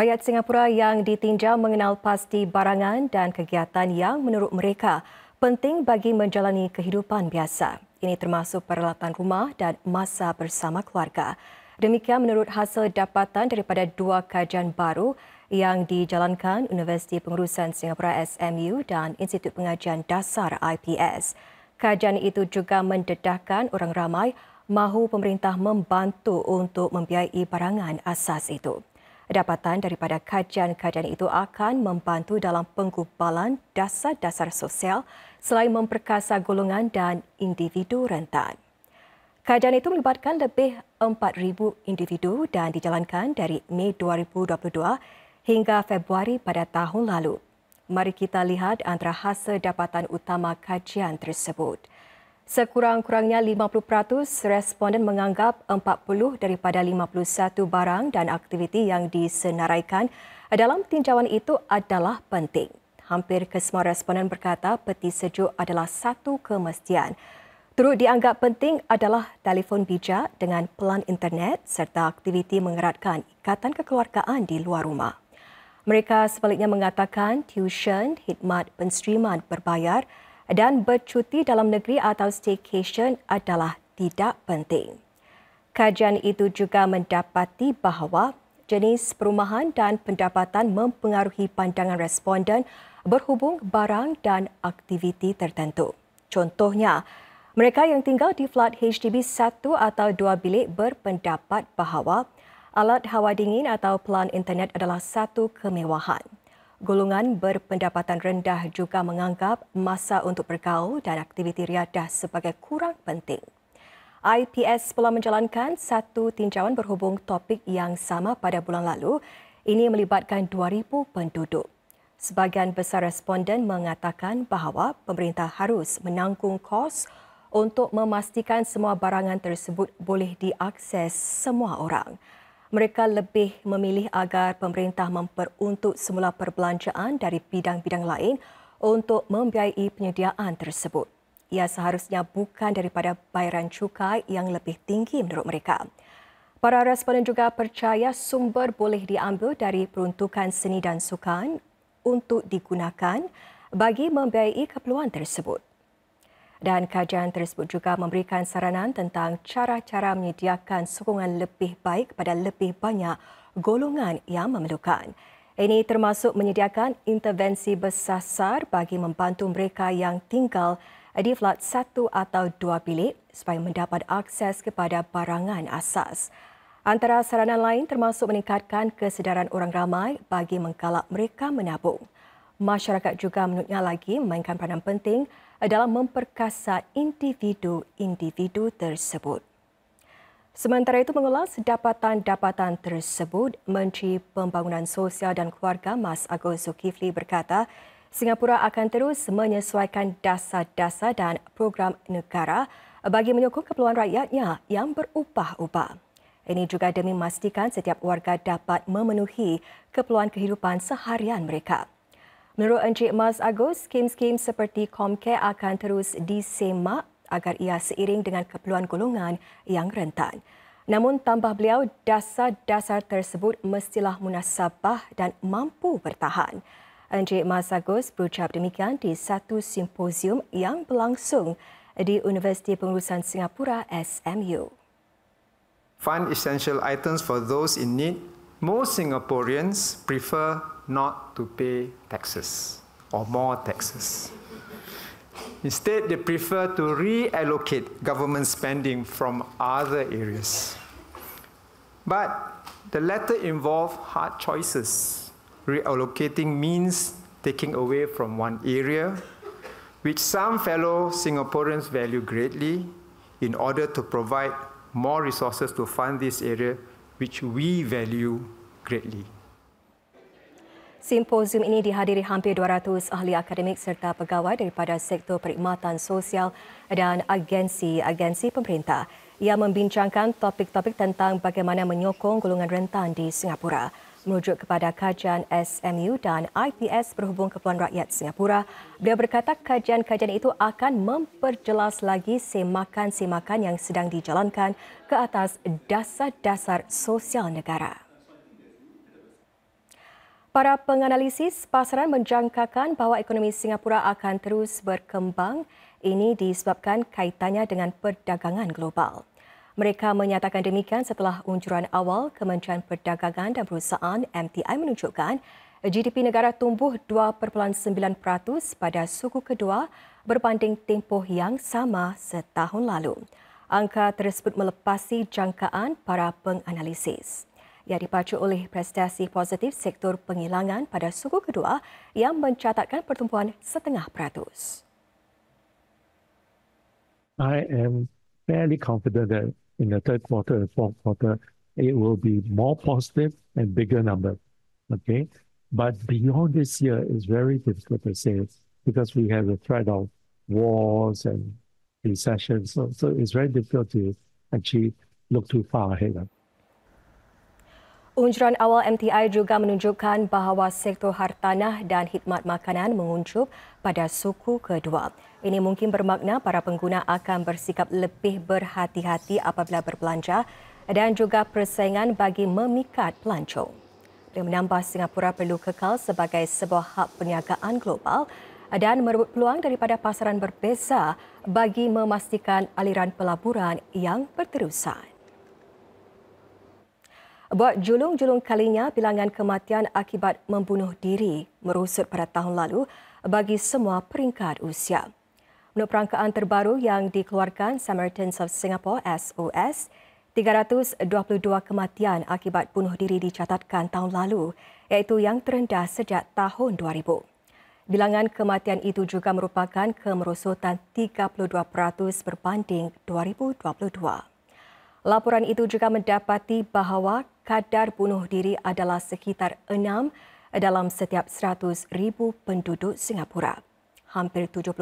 Rakyat Singapura yang ditinjau mengenal pasti barangan dan kegiatan yang menurut mereka penting bagi menjalani kehidupan biasa. Ini termasuk peralatan rumah dan masa bersama keluarga. Demikian menurut hasil dapatan daripada dua kajian baru yang dijalankan Universiti Pengurusan Singapura SMU dan Institut Pengajian Dasar IPS. Kajian itu juga mendedahkan orang ramai mahu pemerintah membantu untuk membiayai barangan asas itu. Dapatan daripada kajian-kajian itu akan membantu dalam penggubalan dasar-dasar sosial selain memperkasa golongan dan individu rentan. Kajian itu melibatkan lebih 4,000 individu dan dijalankan dari Mei 2022 hingga Februari pada tahun lalu. Mari kita lihat antara hasil dapatan utama kajian tersebut. Sekurang-kurangnya 50% responden menganggap 40 daripada 51 barang dan aktiviti yang disenaraikan dalam tinjauan itu adalah penting. Hampir kesemua responden berkata peti sejuk adalah satu kemestian. Turut dianggap penting adalah telefon bijak dengan pelan internet serta aktiviti mengeratkan ikatan kekeluargaan di luar rumah. Mereka sebaliknya mengatakan tuition, khidmat penstriman berbayar dan bercuti dalam negeri atau staycation adalah tidak penting. Kajian itu juga mendapati bahawa jenis perumahan dan pendapatan mempengaruhi pandangan responden berhubung barang dan aktiviti tertentu. Contohnya, mereka yang tinggal di flat HDB satu atau dua bilik berpendapat bahawa alat hawa dingin atau pelan internet adalah satu kemewahan. Golongan berpendapatan rendah juga menganggap masa untuk bergaul dan aktiviti riadah sebagai kurang penting. IPS pula menjalankan satu tinjauan berhubung topik yang sama pada bulan lalu. Ini melibatkan 2,000 penduduk. Sebagian besar responden mengatakan bahawa pemerintah harus menanggung kos untuk memastikan semua barangan tersebut boleh diakses semua orang mereka lebih memilih agar pemerintah memperuntuk semula perbelanjaan dari bidang-bidang lain untuk membiayai penyediaan tersebut. Ia seharusnya bukan daripada bayaran cukai yang lebih tinggi menurut mereka. Para responden juga percaya sumber boleh diambil dari peruntukan seni dan sukan untuk digunakan bagi membiayai keperluan tersebut dan kajian tersebut juga memberikan saranan tentang cara-cara menyediakan sokongan lebih baik kepada lebih banyak golongan yang memerlukan. Ini termasuk menyediakan intervensi bersasar bagi membantu mereka yang tinggal di flat satu atau dua bilik supaya mendapat akses kepada barangan asas. Antara saranan lain termasuk meningkatkan kesedaran orang ramai bagi menggalak mereka menabung. Masyarakat juga menurutnya lagi memainkan peranan penting dalam memperkasa individu-individu tersebut. Sementara itu mengulas dapatan-dapatan tersebut, Menteri Pembangunan Sosial dan Keluarga Mas Agus Zulkifli berkata, Singapura akan terus menyesuaikan dasar-dasar dan program negara bagi menyokong keperluan rakyatnya yang berupah-upah. Ini juga demi memastikan setiap warga dapat memenuhi keperluan kehidupan seharian mereka. Menurut Encik Mas Agus, skim-skim seperti Comcare akan terus disemak agar ia seiring dengan keperluan golongan yang rentan. Namun tambah beliau, dasar-dasar tersebut mestilah munasabah dan mampu bertahan. Encik Mas Agus berucap demikian di satu simposium yang berlangsung di Universiti Pengurusan Singapura SMU. Fund essential items for those in need most Singaporeans prefer not to pay taxes or more taxes. Instead, they prefer to reallocate government spending from other areas. But the latter involve hard choices. Reallocating means taking away from one area, which some fellow Singaporeans value greatly, in order to provide more resources to fund this area which we value greatly. Simposium ini dihadiri hampir 200 ahli akademik serta pegawai daripada sektor perkhidmatan sosial dan agensi-agensi pemerintah. Ia membincangkan topik-topik tentang bagaimana menyokong golongan rentan di Singapura. Merujuk kepada kajian SMU dan IPS berhubung Kepuan Rakyat Singapura, beliau berkata kajian-kajian itu akan memperjelas lagi semakan-semakan yang sedang dijalankan ke atas dasar-dasar sosial negara. Para penganalisis pasaran menjangkakan bahawa ekonomi Singapura akan terus berkembang. Ini disebabkan kaitannya dengan perdagangan global. Mereka menyatakan demikian setelah unjuran awal Kementerian Perdagangan dan Perusahaan MTI menunjukkan GDP negara tumbuh 2.9% pada suku kedua berbanding tempoh yang sama setahun lalu. Angka tersebut melepasi jangkaan para penganalisis. Ia dipacu oleh prestasi positif sektor pengilangan pada suku kedua yang mencatatkan pertumbuhan setengah peratus. I am fairly confident that in the third quarter and fourth quarter, it will be more positive and bigger number. Okay? But beyond this year it's very difficult to say because we have the threat of wars and recessions. So, so it's very difficult to actually look too far ahead. Unjuran awal MTI juga menunjukkan bahawa sektor hartanah dan khidmat makanan menguncup pada suku kedua. Ini mungkin bermakna para pengguna akan bersikap lebih berhati-hati apabila berbelanja dan juga persaingan bagi memikat pelancong. Beliau menambah Singapura perlu kekal sebagai sebuah hub perniagaan global dan merebut peluang daripada pasaran berbeza bagi memastikan aliran pelaburan yang berterusan. Buat julung-julung kalinya, bilangan kematian akibat membunuh diri merosot pada tahun lalu bagi semua peringkat usia. Menurut perangkaan terbaru yang dikeluarkan Samaritans of Singapore, SOS, 322 kematian akibat bunuh diri dicatatkan tahun lalu, iaitu yang terendah sejak tahun 2000. Bilangan kematian itu juga merupakan kemerosotan 32% berbanding 2022. Laporan itu juga mendapati bahawa kadar bunuh diri adalah sekitar 6 dalam setiap ribu penduduk Singapura. Hampir 70%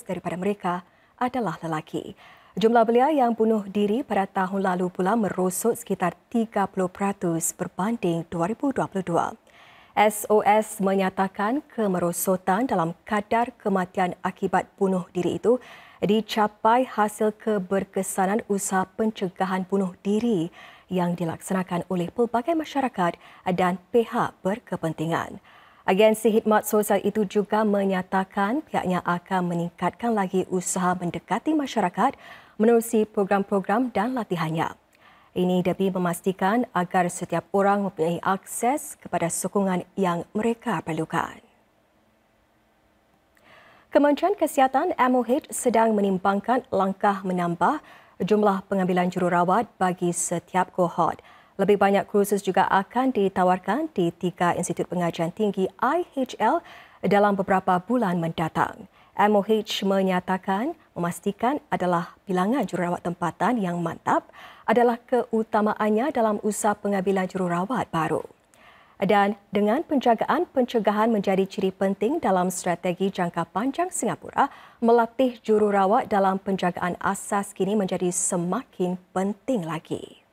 daripada mereka adalah lelaki. Jumlah belia yang bunuh diri pada tahun lalu pula merosot sekitar 30% berbanding 2022. SOS menyatakan kemerosotan dalam kadar kematian akibat bunuh diri itu dicapai hasil keberkesanan usaha pencegahan bunuh diri yang dilaksanakan oleh pelbagai masyarakat dan pihak berkepentingan. Agensi khidmat sosial itu juga menyatakan pihaknya akan meningkatkan lagi usaha mendekati masyarakat menerusi program-program dan latihannya. Ini demi memastikan agar setiap orang mempunyai akses kepada sokongan yang mereka perlukan. Kementerian Kesihatan MOH sedang menimbangkan langkah menambah jumlah pengambilan jururawat bagi setiap kohort. Lebih banyak kursus juga akan ditawarkan di tiga institut pengajian tinggi IHL dalam beberapa bulan mendatang. MOH menyatakan memastikan adalah bilangan jururawat tempatan yang mantap adalah keutamaannya dalam usaha pengambilan jururawat baru dan dengan penjagaan pencegahan menjadi ciri penting dalam strategi jangka panjang Singapura, melatih jururawat dalam penjagaan asas kini menjadi semakin penting lagi.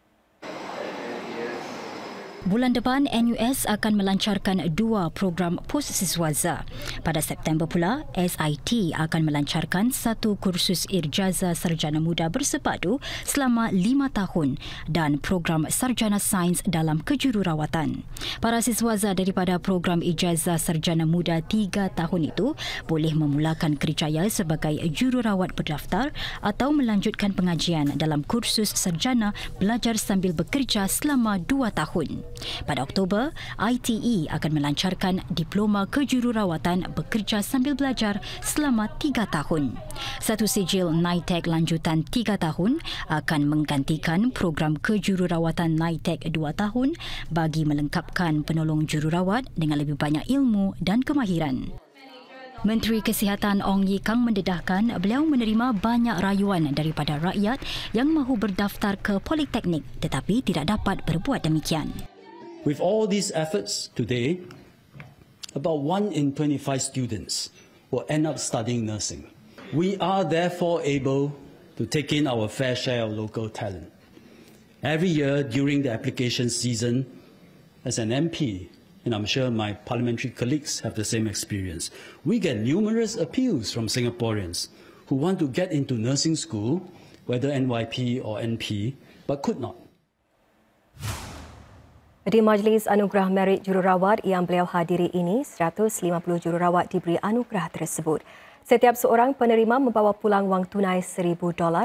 Bulan depan, NUS akan melancarkan dua program pos siswaza. Pada September pula, SIT akan melancarkan satu kursus Irjaza Sarjana Muda Bersepadu selama lima tahun dan program Sarjana Sains dalam Kejururawatan. Para siswaza daripada program Ijaza Sarjana Muda tiga tahun itu boleh memulakan kerjaya sebagai jururawat berdaftar atau melanjutkan pengajian dalam kursus Sarjana Belajar Sambil Bekerja selama dua tahun. Pada Oktober, ITE akan melancarkan diploma kejururawatan bekerja sambil belajar selama tiga tahun. Satu sijil NITEC lanjutan tiga tahun akan menggantikan program kejururawatan NITEC dua tahun bagi melengkapkan penolong jururawat dengan lebih banyak ilmu dan kemahiran. Menteri Kesihatan Ong Ye Kang mendedahkan beliau menerima banyak rayuan daripada rakyat yang mahu berdaftar ke Politeknik tetapi tidak dapat berbuat demikian. With all these efforts today, about 1 in 25 students will end up studying nursing. We are therefore able to take in our fair share of local talent. Every year during the application season, as an MP, and I'm sure my parliamentary colleagues have the same experience, we get numerous appeals from Singaporeans who want to get into nursing school, whether NYP or NP, but could not. Di Majlis Anugerah Merit Jururawat yang beliau hadiri ini, 150 jururawat diberi anugerah tersebut. Setiap seorang penerima membawa pulang wang tunai $1,000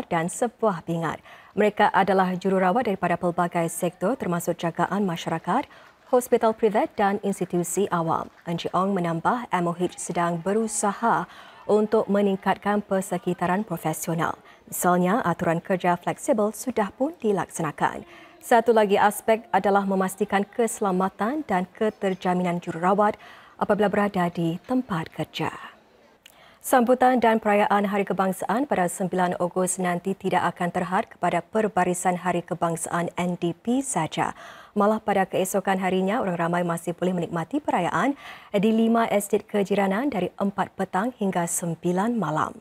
dan sebuah pingat. Mereka adalah jururawat daripada pelbagai sektor termasuk jagaan masyarakat, hospital privat dan institusi awam. Encik Ong menambah MOH sedang berusaha untuk meningkatkan persekitaran profesional. Misalnya, aturan kerja fleksibel sudah pun dilaksanakan. Satu lagi aspek adalah memastikan keselamatan dan keterjaminan jururawat apabila berada di tempat kerja. Sambutan dan perayaan Hari Kebangsaan pada 9 Ogos nanti tidak akan terhad kepada perbarisan Hari Kebangsaan NDP saja. Malah pada keesokan harinya, orang ramai masih boleh menikmati perayaan di lima estate kejiranan dari 4 petang hingga 9 malam.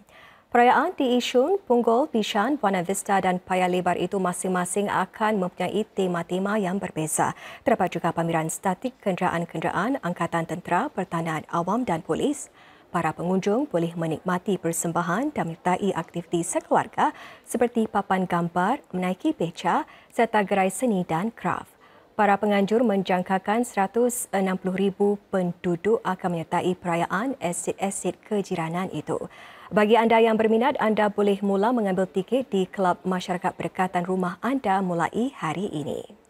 Perayaan di Isun, Punggol, Bishan, Buana Vista dan Paya Lebar itu masing-masing akan mempunyai tema-tema yang berbeza. Terdapat juga pameran statik kenderaan-kenderaan Angkatan Tentera, pertanian Awam dan Polis. Para pengunjung boleh menikmati persembahan dan menyertai aktiviti sekeluarga seperti papan gambar, menaiki beca, serta gerai seni dan kraft. Para penganjur menjangkakan 160,000 penduduk akan menyertai perayaan asid-asid kejiranan itu. Bagi anda yang berminat, anda boleh mula mengambil tiket di Kelab Masyarakat Berdekatan Rumah anda mulai hari ini.